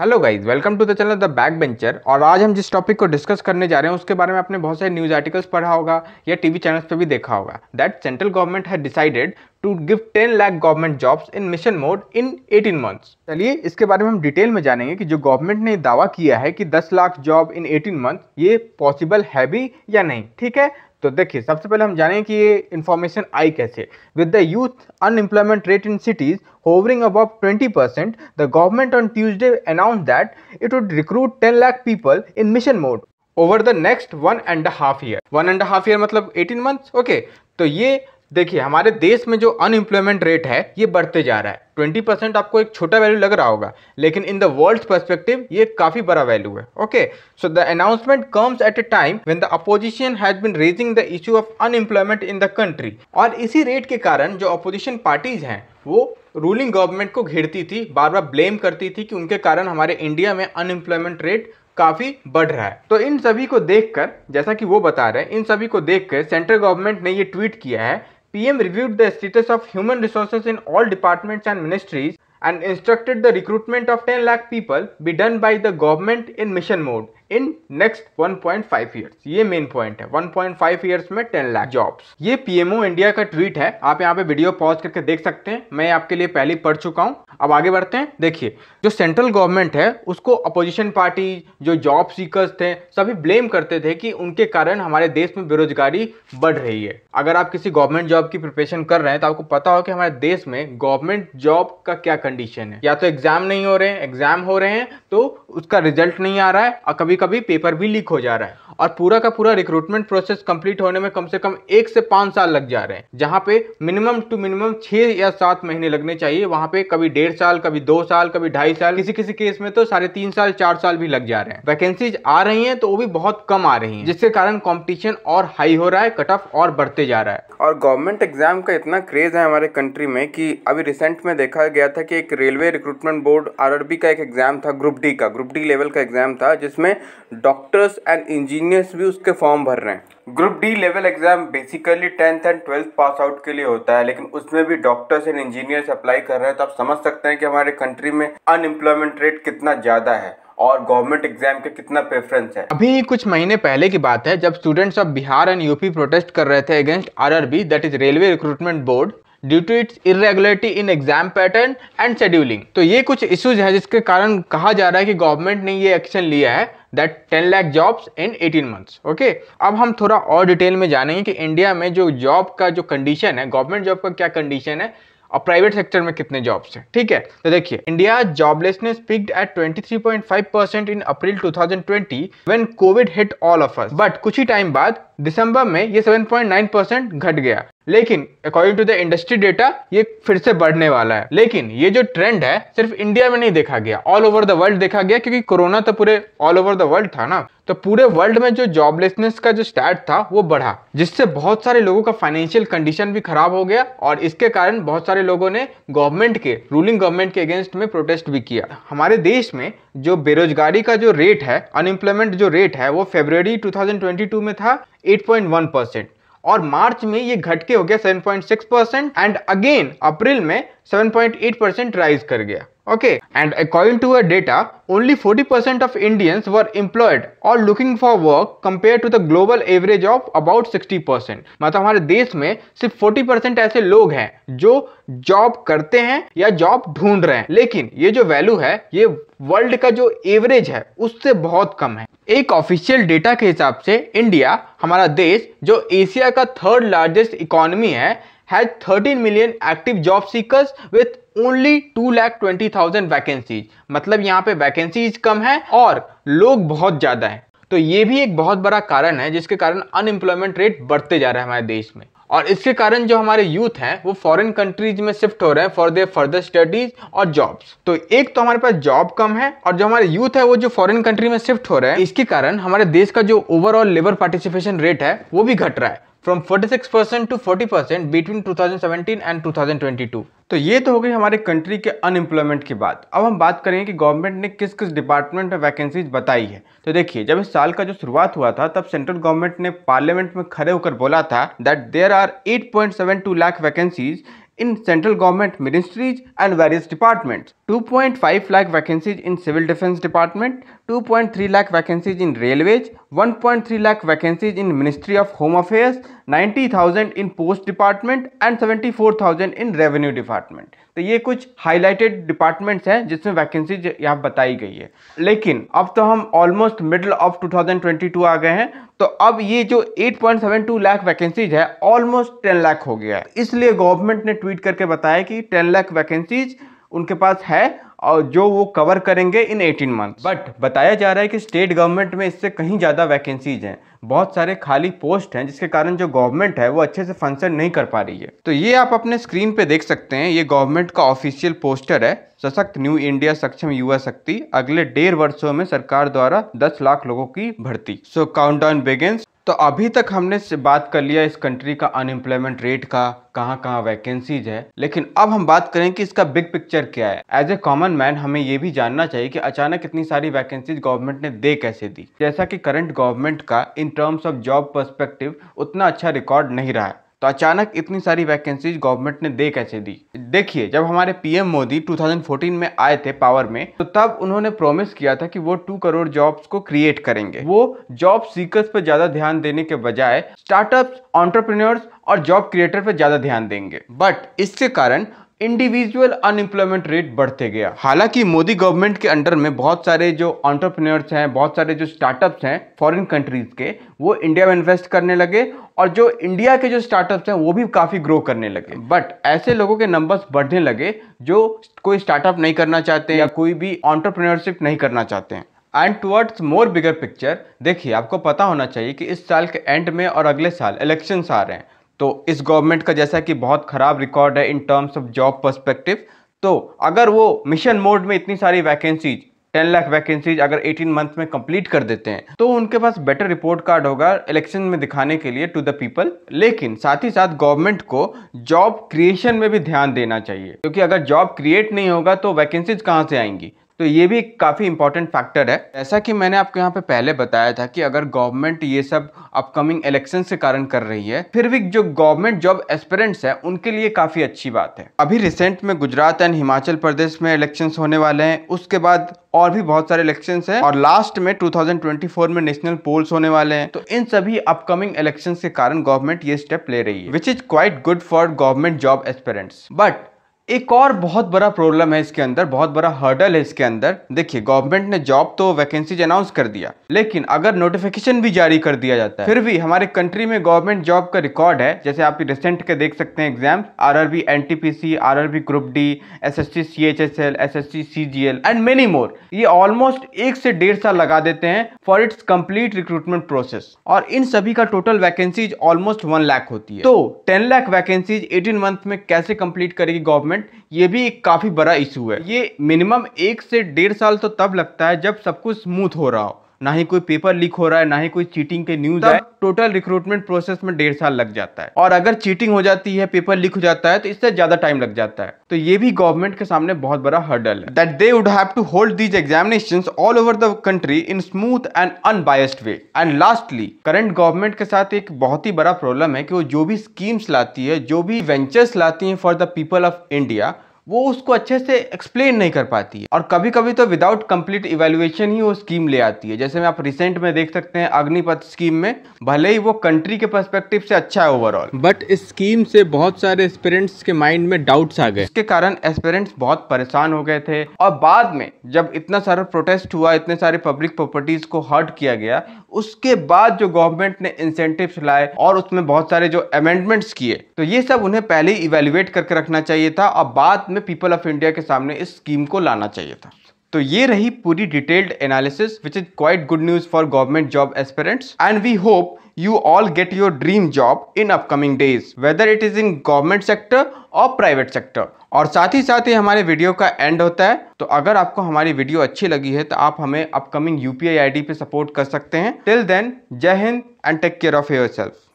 hello guys welcome to the channel the back bencher और आज हम जिस टॉपिक को डिस्कस करने जा रहे हैं उसके बारे में आपने बहुत सारे न्यूज़ आर्टिकल्स पढ़ा होगा या टीवी चैनल्स पे भी देखा होगा that central government had decided to give 10 lakh government jobs in mission mode in 18 months चलिए इसके बारे में हम डिटेल में जानेंगे कि जो गवर्नमेंट ने दावा किया है कि 10 लाख जॉब इन 18 मंथ ये पॉसिबल है भी या नहीं ठीक है तो देखिए सबसे पहले हम जानेंगे कि ये इन्फॉर्मेशन आई कैसे with the youth unemployment rate in cities hovering about twenty percent the government on Tuesday announce that it would recruit ten lakh people in mission mode over the next one and half year one and half year मतलब eighteen month okay तो ये देखिए हमारे देश में जो unemployment rate है ये बढ़ते जा रहा है ट्वेंटी परसेंट आपको एक छोटा वैल्यू लग रहा होगा लेकिन इन द वर्ल्ड पर्सपेक्टिव ये काफी बड़ा वैल्यू है okay so the announcement comes at a time when the opposition has been raising the issue of unemployment in the country और इसी रेट के कारण जो अपोजिशन पार्टीज हैं वो रूलिंग गवर्नमेंट को घेरती थी बार बार ब्लेम करती थी कि उनके कारण हमारे इंडिया में अनएम्प्लॉयमेंट रेट काफ़ी बढ़ रहा है तो इन सभी को देखकर जैसा कि वो बता रहे हैं इन सभी को देखकर सेंट्रल गवर्नमेंट ने ये ट्वीट किया है PM reviewed the status of human resources in all departments and ministries and instructed the recruitment of 10 lakh people be done by the government in mission mode in next 1.5 point ये main point है 1.5 point में 10 lakh jobs ये PMO India का tweet है आप यहाँ पे video pause करके देख सकते हैं मैं आपके लिए पहले पढ़ चुका हूँ अब आगे बढ़ते हैं देखिए जो सेंट्रल गवर्नमेंट है उसको अपोजिशन पार्टी जो जॉब सीकर्स थे सभी ब्लेम करते थे कि उनके कारण हमारे देश में बेरोजगारी बढ़ रही है अगर आप किसी गवर्नमेंट जॉब की प्रिपरेशन कर रहे हैं तो आपको पता हो कि हमारे देश में गवर्नमेंट जॉब का क्या कंडीशन है या तो एग्जाम नहीं हो रहे हैं एग्जाम हो रहे हैं तो उसका रिजल्ट नहीं आ रहा है और कभी कभी कभी पेपर भी लीक हो जा रहा है और पूरा का पूरा रिक्रूटमेंट प्रोसेस कंप्लीट होने में कम से कम एक से पांच साल लग जा रहे हैं जहाँ पे मिनिमम टू मिनिमम छह या सात महीने लगने चाहिए वहां पे कभी डेढ़ साल कभी दो साल कभी ढाई साल किसी किसी केस में तो साढ़े तीन साल चार साल भी लग जा रहे हैं वैकेंसीज आ रही है तो वो भी बहुत कम आ रही है जिसके कारण कॉम्पिटिशन और हाई हो रहा है कट ऑफ और बढ़ते जा रहा है और गवर्नमेंट एग्जाम का इतना क्रेज है हमारे कंट्री में की अभी रिसेंट में देखा गया था कि एक रेलवे रिक्रूटमेंट बोर्ड आर का एक एग्जाम था ग्रुप डी का ग्रुप डी लेवल का एग्जाम था जिसमें डॉक्टर्स एंड इंजीनियर्स भी उसके फॉर्म भर रहे हैं group D level exam basically tenth and twelfth pass out के लिए होता है लेकिन उसमें भी डॉक्टर्स एंड इंजीनियर्स अप्लाई कर रहे हैं तो आप समझ सकते हैं कि हमारे कंट्री में अनएम्प्लॉयमेंट रेट कितना ज़्यादा है और गवर्नमेंट एग्जाम के कितना प्रेफरेंस है अभी कुछ महीने पहले की बात है जब students of Bihar and UP protest कर रहे थे against RRB that is railway recruitment board due to its irregularity in exam pattern and scheduling तो ये कुछ इश्यूज हैं जिसके कारण कहा जा रहा है कि गवर्नमेंट ने ये एक्शन लिया है that 10 lakh jobs in 18 months okay अब हम थोड़ा और डिटेल में जानेंगे कि इंडिया में जो जॉब का जो कंडीशन है गवर्नमेंट जॉब का क्या कंडीशन है और प्राइवेट सेक्टर में कितने जॉब्स हैं ठीक है तो देखिए India joblessness peaked at 23.5 percent in April 2020 when covid hit all of us but कुछ ही टाइम बाद दिसंबर में ये 7.9 परसेंट घट गया लेकिन according to the industry data ये फिर से बढ़ने वाला है लेकिन ये जो ट्रेंड है सिर्फ इंडिया में नहीं देखा गया ऑल ओवर द वर्ल्ड देखा गया क्योंकि कोरोना तो पूरे ऑल ओवर द वर्ल्ड था ना तो पूरे वर्ल्ड में जो जॉबलेसनेस का जो स्टैट था वो बढ़ा जिससे बहुत सारे लोगों का फाइनेंशियल कंडीशन भी खराब हो गया और इसके कारण बहुत सारे लोगों ने गवर्नमेंट के रूलिंग गवर्नमेंट के अगेंस्ट में प्रोटेस्ट भी किया हमारे देश में जो बेरोजगारी का जो रेट है अनएम्प्लॉयमेंट जो रेट है वो फेब्रवरी टू में था 8.1 परसेंट और मार्च में ये घटके हो गया 7.6 परसेंट एंड अगेन अप्रैल में 7.8 परसेंट राइज कर गया okay and according to a data only 40% percent of Indians were employed और looking for work compare to the global average of about 60% percent मतलब हमारे देश में सिर्फ 40% परसेंट ऐसे लोग हैं जो जॉब करते हैं या जॉब ढूंढ रहे हैं लेकिन ये जो वैल्यू है ये वर्ल्ड का जो एवरेज है उससे बहुत कम है एक ऑफिशियल डेटा के हिसाब से इंडिया हमारा देश जो एशिया का थर्ड लार्जेस्ट इकोनॉमी है has 13 million active job seekers with only two lakh twenty thousand vacancies मतलब यहाँ पे वैकेंसीज कम है और लोग बहुत ज़्यादा हैं तो ये भी एक बहुत बड़ा कारण है जिसके कारण अनएम्प्लॉयमेंट रेट बढ़ते जा रहा है हमारे देश में और इसके कारण जो हमारे यूथ हैं वो फॉरेन कंट्रीज में शिफ्ट हो रहे हैं फॉर देयर फर्दर स्टडीज और जॉब्स तो एक तो हमारे पास जॉब कम है और जो हमारे यूथ है वो जो फॉरेन कंट्री में शिफ्ट हो रहे हैं इसके कारण हमारे देश का जो ओवरऑल लेबर पार्टिसिपेशन रेट है वो भी घट रहा है from 46 percent to 40 percent between 2017 and 2022 तो ये तो हो गई हमारे कंट्री के अनएम्प्लॉयमेंट की बात अब हम बात करेंगे कि गवर्नमेंट ने किस किस डिपार्टमेंट में वैकेंसीज बताई है तो देखिए जब इस साल का जो शुरुआत हुआ था तब सेंट्रल गवर्नमेंट ने पार्लियामेंट में खड़े होकर बोला था that there are 8.72 lakh vacancies in central government ministries and various departments 2.5 lakh vacancies in civil defence department two point three lakh vacancies in railways three lakh vacancies in ministry of home affairs thousand in post department and seventy four thousand in revenue department तो ये कुछ highlighted departments हैं जिसमें vacancies यहाँ बताई गई है लेकिन अब तो हम almost middle of two thousand twenty two आ गए हैं तो अब ये जो eight point seven two lakh vacancies है ऑलमोस्ट टेन लाख हो गया है इसलिए गवर्नमेंट ने ट्वीट करके बताया कि टेन लाख वैकेंसीज उनके पास है और जो वो कवर करेंगे इन 18 मंथ बट बताया जा रहा है कि स्टेट गवर्नमेंट में इससे कहीं ज़्यादा वैकेंसीज हैं बहुत सारे खाली पोस्ट हैं जिसके कारण जो गवर्नमेंट है वो अच्छे से फंक्शन नहीं कर पा रही है तो ये आप अपने स्क्रीन पे देख सकते हैं ये गवर्नमेंट का ऑफिशियल पोस्टर है सशक्त न्यू इंडिया सक्षम युवा शक्ति अगले डेढ़ वर्षों में सरकार द्वारा दस लाख लोगों की भर्ती सो काउंट डाउन बेगेंस तो अभी तक हमने से बात कर लिया इस कंट्री का अनएम्प्लॉयमेंट रेट का कहाँ कहाँ वैकेंसीज है लेकिन अब हम बात करें कि इसका बिग पिक्चर क्या है एज ए कॉमन मैन हमें ये भी जानना चाहिए कि अचानक इतनी सारी वैकेंसीज गवर्नमेंट ने दे कैसे दी जैसा कि करंट गवर्नमेंट का in terms of job perspective उतना अच्छा रिकॉर्ड नहीं रहा है तो अचानक इतनी सारी वैकेंसीज गवर्नमेंट ने दे कैसे दी देखिए जब हमारे पीएम मोदी 2014 में आए थे पावर में तो तब उन्होंने प्रॉमिस किया था कि वो टू करोड़ जॉब्स को क्रिएट करेंगे वो जॉब सीकर्स पर ज्यादा ध्यान देने के बजाय स्टार्टअप्स ऑन्टरप्रिन्योर्स और जॉब क्रिएटर पर ज्यादा ध्यान देंगे बट इसके कारण इंडिविजुअल अनएम्प्लॉयमेंट रेट बढ़ते गया हालांकि मोदी गवर्नमेंट के अंडर में बहुत सारे जो ऑन्टरप्रनर्स हैं बहुत सारे जो स्टार्टअप्स हैं फॉरेन कंट्रीज़ के वो इंडिया में इन्वेस्ट करने लगे और जो इंडिया के जो स्टार्टअप्स हैं वो भी काफ़ी ग्रो करने लगे बट ऐसे लोगों के नंबर्स बढ़ने लगे जो कोई स्टार्टअप नहीं करना चाहते या कोई भी ऑन्टरप्रनरशिप नहीं करना चाहते हैं and towards more bigger picture देखिए आपको पता होना चाहिए कि इस साल के एंड में और अगले साल इलेक्शंस आ रहे हैं तो इस गवर्नमेंट का जैसा कि बहुत ख़राब रिकॉर्ड है in terms of job perspective तो अगर वो मिशन मोड में इतनी सारी वैकेंसीज टेन लाख वैकेंसीज अगर एटीन मंथ में कंप्लीट कर देते हैं तो उनके पास बेटर रिपोर्ट कार्ड होगा इलेक्शन में दिखाने के लिए टू द पीपल लेकिन साथ ही साथ गवर्नमेंट को जॉब क्रिएशन में भी ध्यान देना चाहिए क्योंकि अगर जॉब क्रिएट नहीं होगा तो वैकेंसीज कहाँ से आएंगी तो ये भी काफ़ी इंपॉर्टेंट फैक्टर है जैसा कि मैंने आपको यहाँ पे पहले बताया था कि अगर गवर्नमेंट ये सब अपकमिंग इलेक्शन के कारण कर रही है फिर भी जो गवर्नमेंट जॉब एस्पेरेंट्स हैं उनके लिए काफ़ी अच्छी बात है अभी रिसेंट में गुजरात एंड हिमाचल प्रदेश में इलेक्शन होने वाले हैं उसके बाद और भी बहुत सारे इलेक्शन हैं और लास्ट में 2024 में नेशनल पोल्स होने वाले हैं तो इन सभी अपकमिंग इलेक्शन के कारण गवर्नमेंट ये स्टेप ले रही है which is quite good for government job aspirants but एक और बहुत बड़ा प्रॉब्लम है इसके अंदर बहुत बड़ा हर्डल है इसके अंदर देखिए गवर्नमेंट ने जॉब तो वैकेंसीज अनाउंस कर दिया लेकिन अगर नोटिफिकेशन भी जारी कर दिया जाता है फिर भी हमारे कंट्री में गवर्नमेंट जॉब का रिकॉर्ड है जैसे आप रिसेंट के देख सकते हैं exam R R B N T P C R R B group D S S T H S L S S S T L जी एल एंड मेनी मोर ये ऑलमोस्ट एक से डेढ़ साल लगा देते हैं for its complete recruitment process और इन सभी का total vacancies almost one lakh होती है तो ten lakh vacancies eighteen month में कैसे कंप्लीट करेगी गवर्नमेंट एनवायरनमेंट ये भी एक काफ़ी बड़ा इशू है ये मिनिमम एक से डेढ़ साल तो तब लगता है जब सब कुछ स्मूथ हो रहा हो ना ही कोई पेपर लीक हो रहा है ना ही कोई चीटिंग के न्यूज है टोटल रिक्रूटमेंट प्रोसेस में डेढ़ साल लग जाता है और अगर चीटिंग हो जाती है पेपर लीक हो जाता है तो इससे ज्यादा टाइम लग जाता है तो ये भी गवर्नमेंट के सामने बहुत बड़ा हर्डल है that they would have to hold these examination all over the country in smooth and unbiased way and lastly current government के साथ एक बहुत ही बड़ा प्रॉब्लम है कि वो जो भी स्कीम्स लाती है जो भी वेंचर्स लाती है for the people of India वो उसको अच्छे से एक्सप्लेन नहीं कर पाती है और कभी कभी तो विदाउट कंप्लीट इवेल्युएशन ही वो स्कीम ले आती है जैसे में आप रिसेंट में देख सकते हैं अग्निपथ स्कीम में भले ही वो कंट्री के पर्सपेक्टिव से अच्छा है ओवरऑल बट इस स्कीम से बहुत सारे एस्पेरेंट्स के माइंड में डाउट्स आ गए इसके कारण एस्पेरेंट्स बहुत परेशान हो गए थे और बाद में जब इतना सारा प्रोटेस्ट हुआ इतने सारे पब्लिक प्रॉपर्टीज को हर्ट किया गया उसके बाद जो गवर्नमेंट ने इंसेंटिव लाए और उसमें बहुत सारे जो अमेंडमेंट्स किए तो ये सब उन्हें पहले ही इवेल्युएट करके रखना चाहिए था और बाद में पीपल ऑफ इंडिया के सामने इस स्कीम को लाना चाहिए था तो ये रही पूरी detailed analysis which is quite good news for government job aspirants and we hope you all get your dream job in upcoming days whether it is in government sector और प्राइवेट सेक्टर और साथ ही साथ ही हमारे video का and होता है तो अगर आपको हमारी वीडियो अच्छी लगी है तो आप हमें अपकमिंग यूपीआई आईडी पे सपोर्ट कर सकते हैं टिल देन जय हिंद and take care of your self